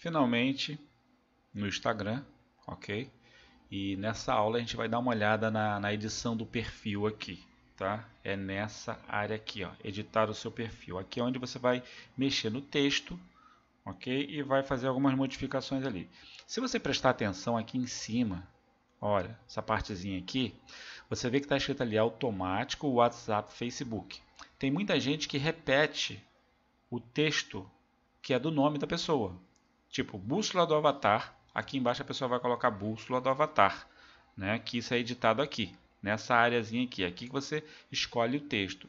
Finalmente, no Instagram, ok? E nessa aula a gente vai dar uma olhada na, na edição do perfil aqui, tá? É nessa área aqui, ó, editar o seu perfil. Aqui é onde você vai mexer no texto, ok? E vai fazer algumas modificações ali. Se você prestar atenção aqui em cima, olha, essa partezinha aqui, você vê que está escrito ali automático, WhatsApp, Facebook. Tem muita gente que repete o texto que é do nome da pessoa tipo bússola do avatar, aqui embaixo a pessoa vai colocar bússola do avatar, né? que isso é editado aqui, nessa áreazinha aqui, é aqui que você escolhe o texto.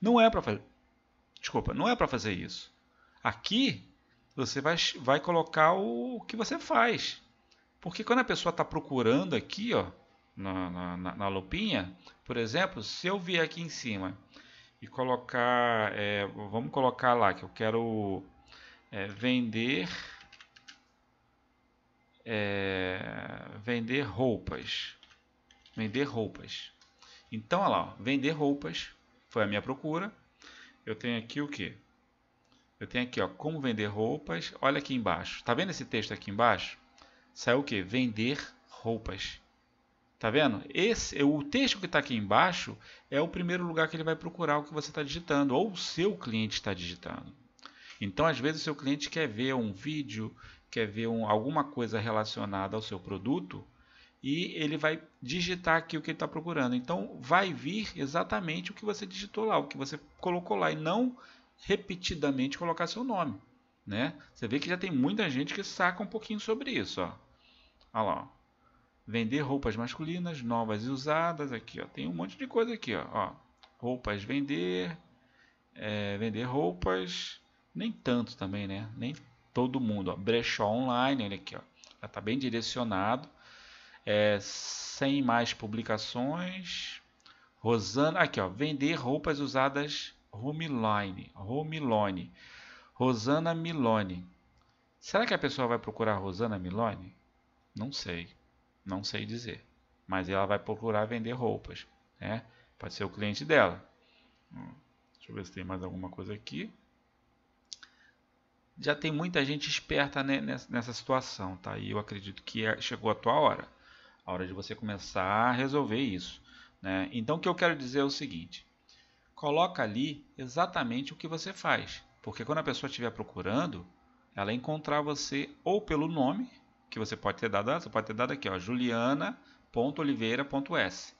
Não é para fazer, desculpa, não é para fazer isso. Aqui você vai, vai colocar o, o que você faz, porque quando a pessoa está procurando aqui, ó, na, na, na lupinha, por exemplo, se eu vier aqui em cima e colocar, é, vamos colocar lá que eu quero é, vender é, vender roupas. Vender roupas. Então, olha lá, ó, vender roupas foi a minha procura. Eu tenho aqui o que? Eu tenho aqui, ó, como vender roupas. Olha aqui embaixo. Tá vendo esse texto aqui embaixo? Saiu o que? Vender roupas. Tá vendo? Esse, o texto que está aqui embaixo é o primeiro lugar que ele vai procurar o que você está digitando ou o seu cliente está digitando. Então, às vezes, o seu cliente quer ver um vídeo quer ver um, alguma coisa relacionada ao seu produto e ele vai digitar aqui o que ele está procurando. Então vai vir exatamente o que você digitou lá, o que você colocou lá e não repetidamente colocar seu nome. Né? Você vê que já tem muita gente que saca um pouquinho sobre isso. Ó. Olha lá. Ó. Vender roupas masculinas, novas e usadas. Aqui, ó. Tem um monte de coisa aqui, ó. ó. Roupas vender. É, vender roupas. Nem tanto também, né? Nem todo mundo. Ó. Brechó online, olha aqui, ó. já está bem direcionado. É, sem mais publicações. Rosana, aqui, ó, vender roupas usadas Homeline. Homilone. Rosana Milone. Será que a pessoa vai procurar Rosana Milone? Não sei. Não sei dizer. Mas ela vai procurar vender roupas. Né? Pode ser o cliente dela. Hum, deixa eu ver se tem mais alguma coisa aqui já tem muita gente esperta nessa situação, tá? E eu acredito que é, chegou a tua hora, a hora de você começar a resolver isso, né? Então o que eu quero dizer é o seguinte: coloca ali exatamente o que você faz, porque quando a pessoa estiver procurando, ela encontrar você ou pelo nome que você pode ter dado, ah, você pode ter dado aqui, ó, juliana.oliveira.s.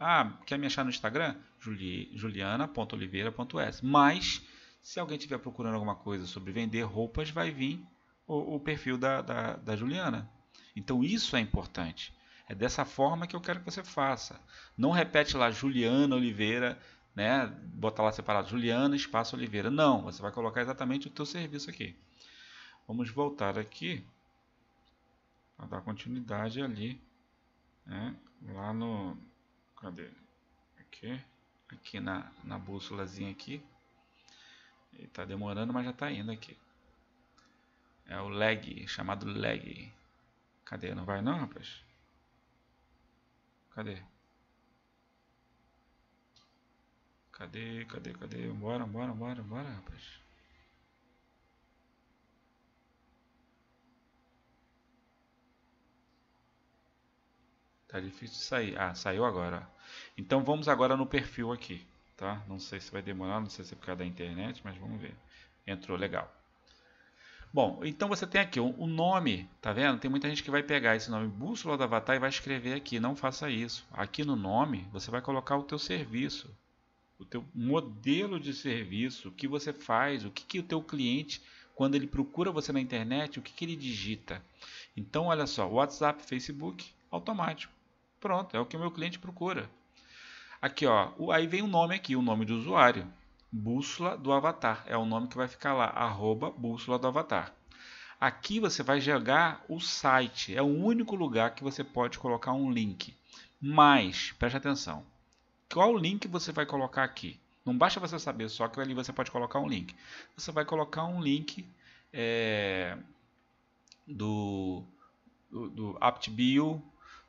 Ah, quer me achar no Instagram? juliana.oliveira.s. Mas se alguém estiver procurando alguma coisa sobre vender roupas, vai vir o, o perfil da, da, da Juliana. Então isso é importante. É dessa forma que eu quero que você faça. Não repete lá Juliana Oliveira, né? Botar lá separado Juliana espaço Oliveira. Não, você vai colocar exatamente o teu serviço aqui. Vamos voltar aqui para dar continuidade ali, né? Lá no cadê? Aqui, aqui na na bússolazinha aqui. Está demorando, mas já está indo aqui. É o lag, chamado lag. Cadê? Não vai não, rapaz? Cadê? Cadê, cadê, cadê? Bora, bora, bora, bora, rapaz. Tá difícil de sair. Ah, saiu agora. Então vamos agora no perfil aqui tá? Não sei se vai demorar, não sei se é por causa da internet, mas vamos ver. Entrou legal. Bom, então você tem aqui o um nome, tá vendo? Tem muita gente que vai pegar esse nome bússola do avatar e vai escrever aqui, não faça isso. Aqui no nome, você vai colocar o teu serviço, o teu modelo de serviço, o que você faz, o que, que o teu cliente, quando ele procura você na internet, o que, que ele digita. Então, olha só, WhatsApp, Facebook, automático. Pronto, é o que o meu cliente procura. Aqui, ó, aí vem o nome aqui, o nome do usuário. Bússola do avatar. É o nome que vai ficar lá, arroba bússola do avatar. Aqui você vai jogar o site. É o único lugar que você pode colocar um link. Mas, preste atenção. Qual link você vai colocar aqui? Não basta você saber só que ali você pode colocar um link. Você vai colocar um link é, do, do, do AptBio.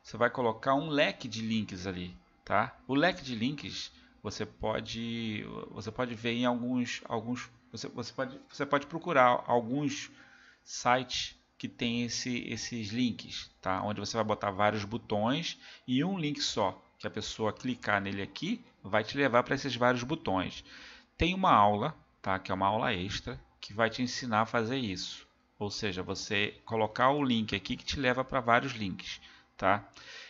Você vai colocar um leque de links ali. Tá? O leque de links você pode, você pode ver em alguns, alguns você, você, pode, você pode procurar alguns sites que tem esse, esses links, tá? onde você vai botar vários botões e um link só, que a pessoa clicar nele aqui vai te levar para esses vários botões. Tem uma aula, tá? que é uma aula extra, que vai te ensinar a fazer isso. Ou seja, você colocar o link aqui que te leva para vários links. Tá?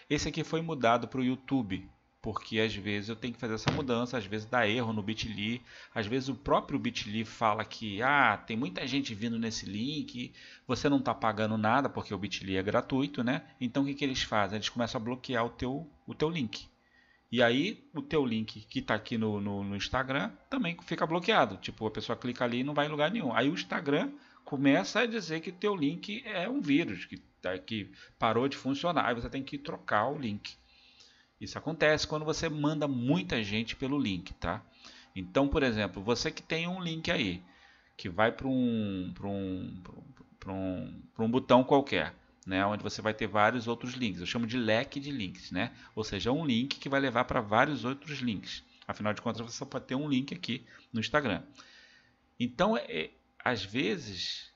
Esse aqui foi mudado para o YouTube, porque às vezes eu tenho que fazer essa mudança, às vezes dá erro no Bitly, às vezes o próprio Bitly fala que ah, tem muita gente vindo nesse link, você não está pagando nada porque o Bitly é gratuito, né? Então o que, que eles fazem? Eles começam a bloquear o teu, o teu link. E aí o teu link que está aqui no, no, no, Instagram também fica bloqueado. Tipo, a pessoa clica ali e não vai em lugar nenhum. Aí o Instagram começa a dizer que o teu link é um vírus, que, tá, que parou de funcionar. Aí você tem que trocar o link. Isso acontece quando você manda muita gente pelo link, tá? Então, por exemplo, você que tem um link aí, que vai para um, pra um, um, um botão qualquer, né, onde você vai ter vários outros links. Eu chamo de leque de links, né? Ou seja, é um link que vai levar para vários outros links. Afinal de contas, você só pode ter um link aqui no Instagram. Então, é, é às vezes,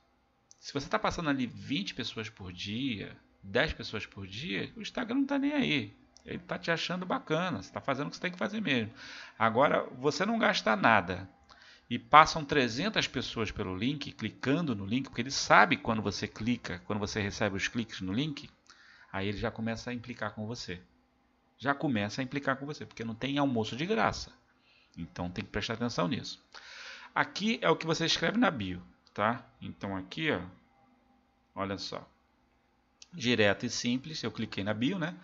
se você está passando ali 20 pessoas por dia, 10 pessoas por dia, o Instagram não está nem aí. Ele está te achando bacana, você está fazendo o que você tem que fazer mesmo. Agora, você não gasta nada e passam 300 pessoas pelo link, clicando no link, porque ele sabe quando você clica, quando você recebe os cliques no link, aí ele já começa a implicar com você. Já começa a implicar com você, porque não tem almoço de graça. Então tem que prestar atenção nisso. Aqui é o que você escreve na bio, tá? Então aqui, ó, olha só. Direto e simples, eu cliquei na bio, né?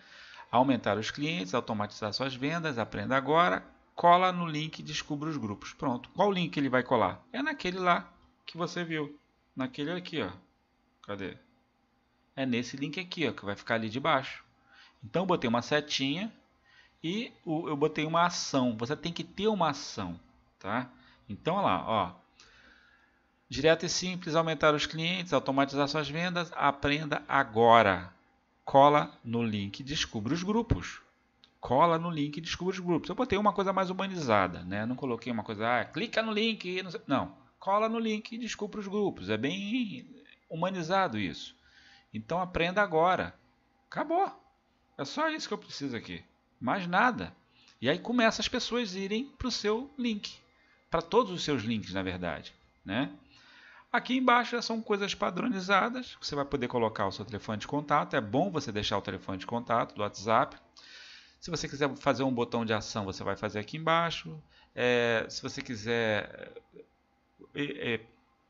aumentar os clientes, automatizar suas vendas, aprenda agora, cola no link Descubra os Grupos. Pronto. Qual link ele vai colar? É naquele lá que você viu. Naquele aqui, ó. Cadê? É nesse link aqui, ó, que vai ficar ali de baixo. Então eu botei uma setinha e eu botei uma ação. Você tem que ter uma ação, tá? Então olha lá, ó. Direto e simples, aumentar os clientes, automatizar suas vendas, aprenda agora cola no link e descubra os grupos. Cola no link e descubra os grupos. Eu botei uma coisa mais humanizada, né? Não coloquei uma coisa, ah, clica no link, não, sei... não. Cola no link e descubra os grupos. É bem humanizado isso. Então aprenda agora. Acabou. É só isso que eu preciso aqui. Mais nada. E aí começa as pessoas irem para o seu link. Para todos os seus links, na verdade. Né? Aqui embaixo são coisas padronizadas, você vai poder colocar o seu telefone de contato, é bom você deixar o telefone de contato do WhatsApp. Se você quiser fazer um botão de ação, você vai fazer aqui embaixo. É, se você quiser é, é,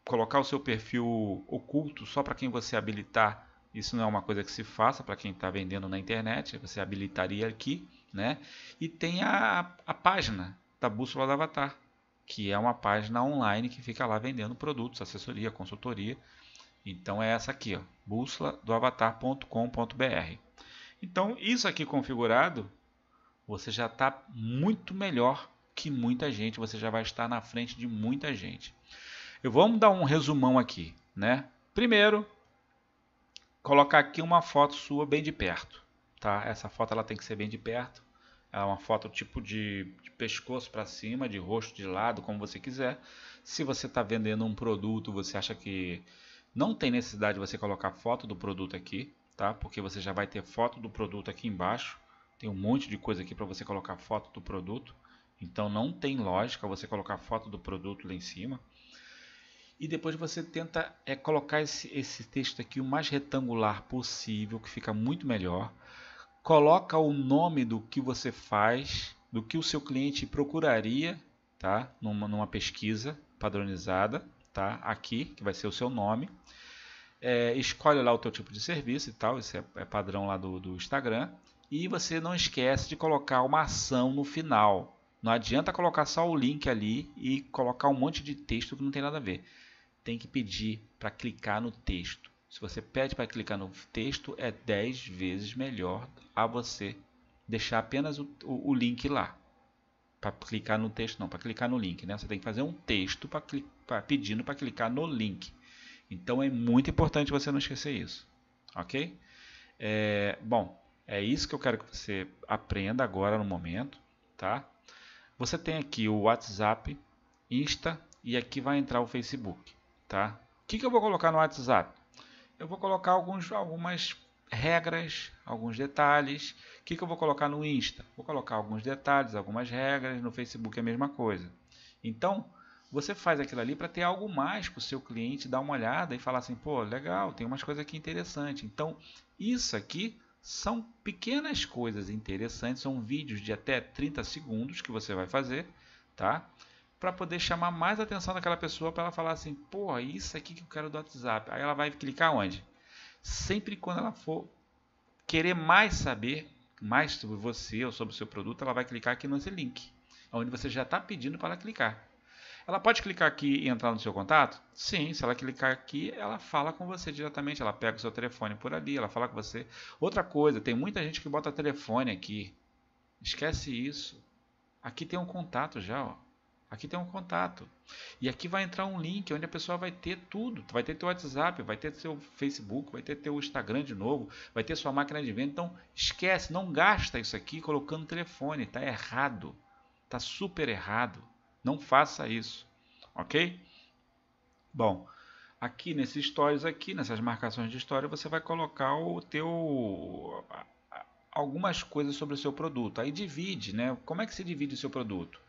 colocar o seu perfil oculto só para quem você habilitar, isso não é uma coisa que se faça para quem está vendendo na internet, você habilitaria aqui, né? E tem a, a página da bússola do avatar que é uma página online que fica lá vendendo produtos, assessoria, consultoria. Então é essa aqui, ó, bússola do avatar.com.br. Então, isso aqui configurado, você já está muito melhor que muita gente, você já vai estar na frente de muita gente. Eu vou dar um resumão aqui, né? Primeiro, colocar aqui uma foto sua bem de perto, tá? Essa foto ela tem que ser bem de perto é uma foto tipo de, de pescoço para cima, de rosto de lado, como você quiser. Se você está vendendo um produto, você acha que não tem necessidade de você colocar foto do produto aqui, tá? Porque você já vai ter foto do produto aqui embaixo. Tem um monte de coisa aqui para você colocar foto do produto. Então não tem lógica você colocar foto do produto lá em cima. E depois você tenta é, colocar esse, esse texto aqui o mais retangular possível, que fica muito melhor coloca o nome do que você faz, do que o seu cliente procuraria, tá? Numa, numa pesquisa padronizada, tá? Aqui, que vai ser o seu nome. É, escolhe lá o teu tipo de serviço e tal, isso é, é padrão lá do, do Instagram. E você não esquece de colocar uma ação no final, não adianta colocar só o link ali e colocar um monte de texto que não tem nada a ver. Tem que pedir para clicar no texto. Se você pede para clicar no texto, é 10 vezes melhor a você deixar apenas o, o, o link lá. Para clicar no texto, não, para clicar no link. Né? Você tem que fazer um texto pra, pra pedindo para clicar no link. Então é muito importante você não esquecer isso. Ok? É, bom, é isso que eu quero que você aprenda agora no momento. Tá? Você tem aqui o WhatsApp, Insta e aqui vai entrar o Facebook. Tá? O que, que eu vou colocar no WhatsApp? eu vou colocar alguns, algumas regras, alguns detalhes. O que, que eu vou colocar no Insta? Vou colocar alguns detalhes, algumas regras. No Facebook é a mesma coisa. Então, você faz aquilo ali para ter algo mais para o seu cliente dar uma olhada e falar assim: pô, legal, tem umas coisas aqui interessantes. Então, isso aqui são pequenas coisas interessantes, são vídeos de até 30 segundos que você vai fazer, tá? para poder chamar mais atenção daquela pessoa para ela falar assim, pô, isso aqui que eu quero do WhatsApp. Aí ela vai clicar onde? Sempre quando ela for querer mais saber mais sobre você ou sobre o seu produto, ela vai clicar aqui nesse link, onde você já está pedindo para ela clicar. Ela pode clicar aqui e entrar no seu contato? Sim, se ela clicar aqui, ela fala com você diretamente, ela pega o seu telefone por ali, ela fala com você. Outra coisa, tem muita gente que bota telefone aqui. Esquece isso. Aqui tem um contato já, ó. Aqui tem um contato. E aqui vai entrar um link onde a pessoa vai ter tudo. Vai ter teu WhatsApp, vai ter seu Facebook, vai ter teu Instagram de novo, vai ter sua máquina de venda. Então, esquece, não gasta isso aqui colocando telefone. Tá errado. Tá super errado. Não faça isso. OK? Bom, aqui nesses stories aqui, nessas marcações de história, você vai colocar o teu algumas coisas sobre o seu produto. Aí divide, né? Como é que se divide o seu produto?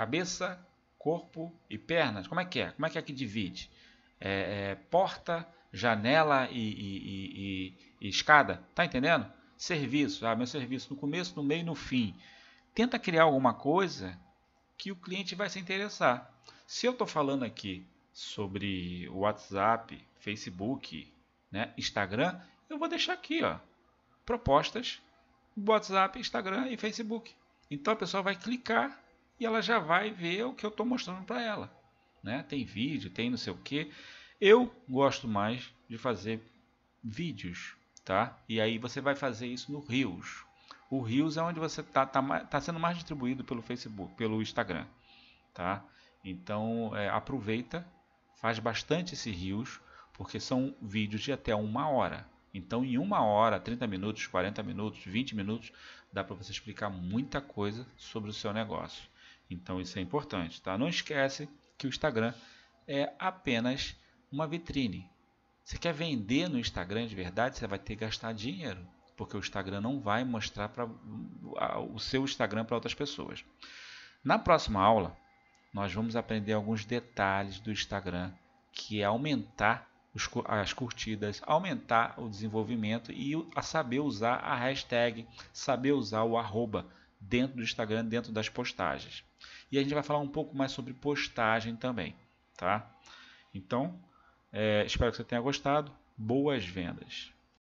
Cabeça, corpo e pernas. Como é que é? Como é que é que divide? É, é, porta, janela e, e, e, e, escada. Tá entendendo? Serviço. Ah, meu serviço no começo, no meio e no fim. Tenta criar alguma coisa que o cliente vai se interessar. Se eu estou falando aqui sobre WhatsApp, Facebook, né, Instagram, eu vou deixar aqui, ó, propostas, WhatsApp, Instagram e Facebook. Então a pessoa vai clicar e ela já vai ver o que eu estou mostrando para ela. Né? Tem vídeo, tem não sei o que. Eu gosto mais de fazer vídeos, tá? E aí você vai fazer isso no Reels. O Reels é onde você está tá, tá, tá sendo mais distribuído pelo Facebook, pelo Instagram, tá? Então é, aproveita, faz bastante esse Reels, porque são vídeos de até uma hora. Então, em uma hora, 30 minutos, 40 minutos, 20 minutos, dá para você explicar muita coisa sobre o seu negócio. Então isso é importante, tá? Não esquece que o Instagram é apenas uma vitrine. Você quer vender no Instagram de verdade, você vai ter que gastar dinheiro, porque o Instagram não vai mostrar para o seu Instagram para outras pessoas. Na próxima aula, nós vamos aprender alguns detalhes do Instagram, que é aumentar os, as curtidas, aumentar o desenvolvimento e a saber usar a hashtag, saber usar o arroba dentro do Instagram, dentro das postagens. E a gente vai falar um pouco mais sobre postagem também, tá? Então, é, espero que você tenha gostado. Boas vendas!